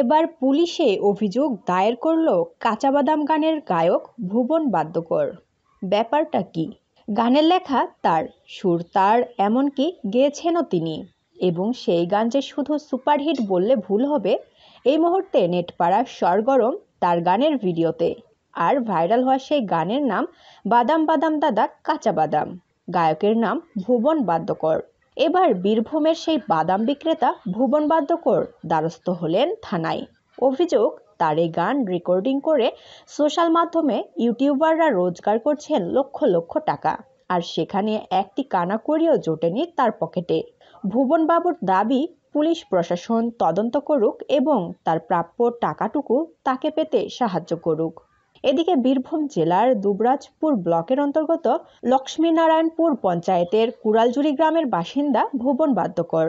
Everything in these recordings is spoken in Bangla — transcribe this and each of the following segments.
এবার পুলিশে অভিযোগ দায়ের করল কাঁচাবাদাম গানের গায়ক ভুবন বাদ্যকর ব্যাপারটা কি গানের লেখা তার সুর তার এমনকি গেয়েছেনও তিনি এবং সেই গান যে শুধু সুপারহিট বললে ভুল হবে এই মুহূর্তে নেটপাড়া সরগরম তার গানের ভিডিওতে আর ভাইরাল হওয়া সেই গানের নাম বাদাম বাদাম দাদা কাঁচা বাদাম গায়কের নাম ভুবন বাদ্যকর এবার বীরভূমের সেই বাদাম বিক্রেতা ভুবন বাদ্যকর দ্বারস্থ হলেন থানায় অভিযোগ তার এই গান রেকর্ডিং করে সোশ্যাল মাধ্যমে ইউটিউবাররা রোজগার করছেন লক্ষ লক্ষ টাকা আর সেখানে একটি কানা করিও জোটেনি তার পকেটে ভুবনবাবুর দাবি পুলিশ প্রশাসন তদন্ত করুক এবং তার প্রাপ্য টাকাটুকু তাকে পেতে সাহায্য করুক এদিকে বীরভূম জেলার দুবরাজপুর ব্লকের অন্তর্গত লক্ষ্মীনারায়ণপুর পঞ্চায়েতের কুড়ালজুড়ি গ্রামের বাসিন্দা ভুবন বাদ্যকর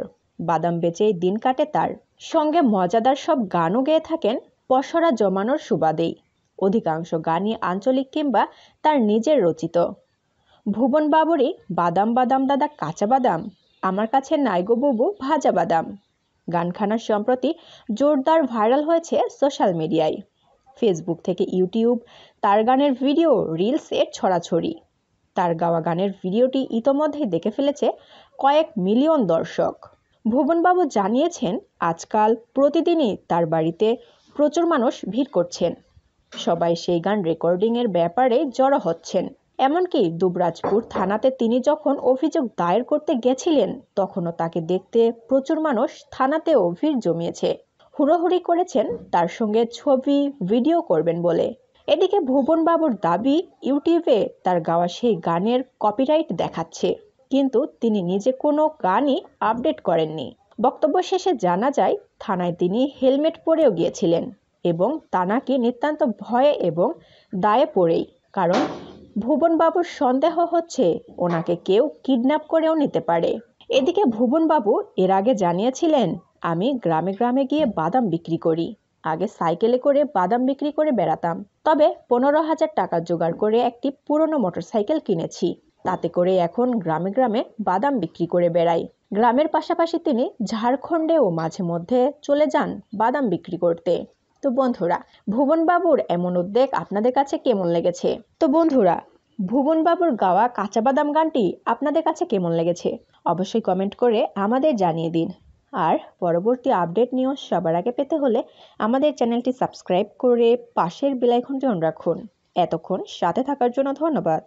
বাদাম বেচেই দিন কাটে তার সঙ্গে মজাদার সব গানও গেয়ে থাকেন পসরা জমানোর সুবাদেই অধিকাংশ গানই আঞ্চলিক কিংবা তার নিজের রচিত ভুবন বাবুরই বাদাম বাদাম দাদা কাঁচা বাদাম আমার কাছে নাইগো বুবু ভাজা বাদাম গানখানা সম্প্রতি জোরদার ভাইরাল হয়েছে সোশ্যাল মিডিয়ায় ফেসবুক থেকে ইউটিউব তার গানের ভিডিও এর ছড়াছড়ি তার গাওয়া গানের ভিডিওটি ইতোমধ্যে দেখে ফেলেছে কয়েক মিলিয়ন দর্শক ভুবনবাবু জানিয়েছেন আজকাল প্রতিদিনই তার বাড়িতে প্রচুর মানুষ ভিড় করছেন সবাই সেই গান রেকর্ডিংয়ের ব্যাপারে জড়ো হচ্ছেন এমনকি দুবরাজপুর থানাতে তিনি যখন অভিযোগ দায়ের করতে গেছিলেন তখনও তাকে দেখতে প্রচুর মানুষ থানাতেও ভিড় জমিয়েছে হুড়োহুড়ি করেছেন তার সঙ্গে ছবি ভিডিও করবেন বলে এদিকে ভুবন বাবুর দাবি ইউটিউবে তার গাওয়া সেই গানের কপিরাইট দেখাচ্ছে কিন্তু তিনি নিজে কোনো গানই আপডেট করেননি বক্তব্য শেষে জানা যায় থানায় তিনি হেলমেট পরেও গিয়েছিলেন এবং তা নাকি নিতান্ত ভয়ে এবং দায়ে পড়েই কারণ ভুবনবাবুর সন্দেহ হচ্ছে ওনাকে কেউ কিডন্যাপ করেও নিতে পারে এদিকে ভুবনবাবু এর আগে জানিয়েছিলেন আমি গ্রামে গ্রামে গিয়ে বাদাম বিক্রি করি আগে সাইকেলে করে বাদাম বিক্রি করে বেড়াতাম তবে পনেরো হাজার টাকা জোগাড় করে একটি পুরনো মোটরসাইকেল কিনেছি তাতে করে এখন গ্রামে গ্রামে বাদাম বিক্রি করে বেড়াই গ্রামের পাশাপাশি তিনি ঝাড়খণ্ডেও মাঝে মধ্যে চলে যান বাদাম বিক্রি করতে তো বন্ধুরা ভুবনবাবুর এমন উদ্যোগ আপনাদের কাছে কেমন লেগেছে তো বন্ধুরা ভুবনবাবুর গাওয়া কাঁচা বাদাম গানটি আপনাদের কাছে কেমন লেগেছে অবশ্যই কমেন্ট করে আমাদের জানিয়ে দিন আর পরবর্তী আপডেট নিউজ সবার আগে পেতে হলে আমাদের চ্যানেলটি সাবস্ক্রাইব করে পাশের বেলাইকনটি অন রাখুন এতক্ষণ সাথে থাকার জন্য ধন্যবাদ